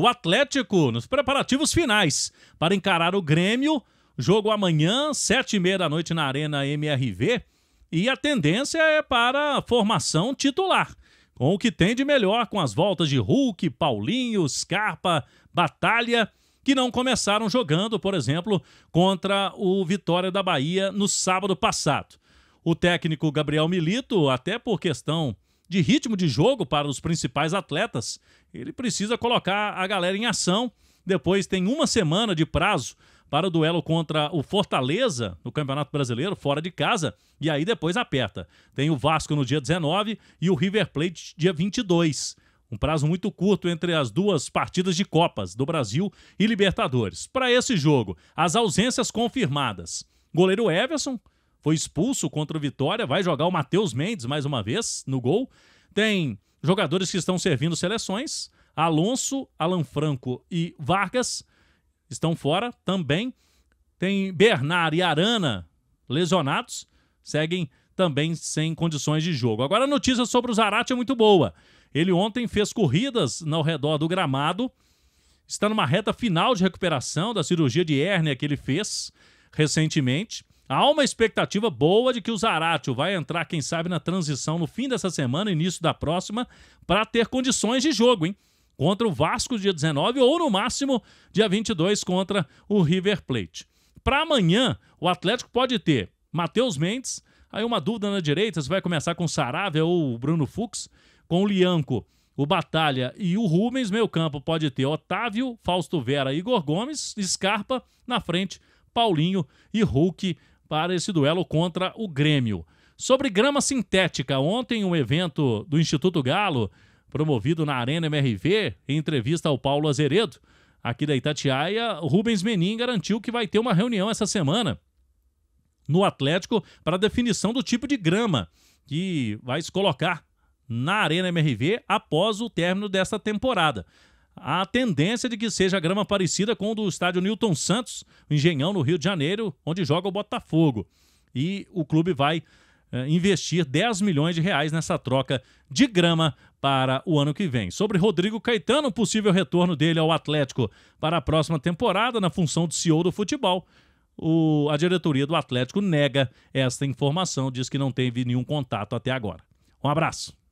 o Atlético nos preparativos finais para encarar o Grêmio. Jogo amanhã, sete e meia da noite na Arena MRV. E a tendência é para a formação titular, com o que tem de melhor com as voltas de Hulk, Paulinho, Scarpa, Batalha, que não começaram jogando, por exemplo, contra o Vitória da Bahia no sábado passado. O técnico Gabriel Milito, até por questão de ritmo de jogo para os principais atletas, ele precisa colocar a galera em ação. Depois tem uma semana de prazo para o duelo contra o Fortaleza no Campeonato Brasileiro, fora de casa, e aí depois aperta. Tem o Vasco no dia 19 e o River Plate dia 22. Um prazo muito curto entre as duas partidas de Copas do Brasil e Libertadores. Para esse jogo, as ausências confirmadas: goleiro Everson, foi expulso contra o Vitória, vai jogar o Matheus Mendes mais uma vez no gol. Tem jogadores que estão servindo seleções, Alonso, Alan Franco e Vargas estão fora também. Tem Bernard e Arana lesionados, seguem também sem condições de jogo. Agora a notícia sobre o Zarate é muito boa. Ele ontem fez corridas ao redor do gramado, está numa reta final de recuperação da cirurgia de hérnia que ele fez recentemente. Há uma expectativa boa de que o Zaratio vai entrar, quem sabe, na transição no fim dessa semana, início da próxima, para ter condições de jogo, hein? Contra o Vasco dia 19 ou no máximo dia 22 contra o River Plate. Para amanhã, o Atlético pode ter Matheus Mendes, aí uma dúvida na direita, se vai começar com o Saravia ou o Bruno Fux, com o Lianco, o Batalha e o Rubens, meio campo pode ter Otávio, Fausto Vera, Igor Gomes, Scarpa, na frente Paulinho e Hulk para esse duelo contra o Grêmio. Sobre grama sintética, ontem um evento do Instituto Galo, promovido na Arena MRV, em entrevista ao Paulo Azeredo, aqui da Itatiaia, Rubens Menin garantiu que vai ter uma reunião essa semana no Atlético para definição do tipo de grama que vai se colocar na Arena MRV após o término desta temporada a tendência de que seja grama parecida com o do estádio Newton Santos, Engenhão, no Rio de Janeiro, onde joga o Botafogo. E o clube vai eh, investir 10 milhões de reais nessa troca de grama para o ano que vem. Sobre Rodrigo Caetano, possível retorno dele ao Atlético para a próxima temporada na função de CEO do futebol. O, a diretoria do Atlético nega esta informação, diz que não teve nenhum contato até agora. Um abraço.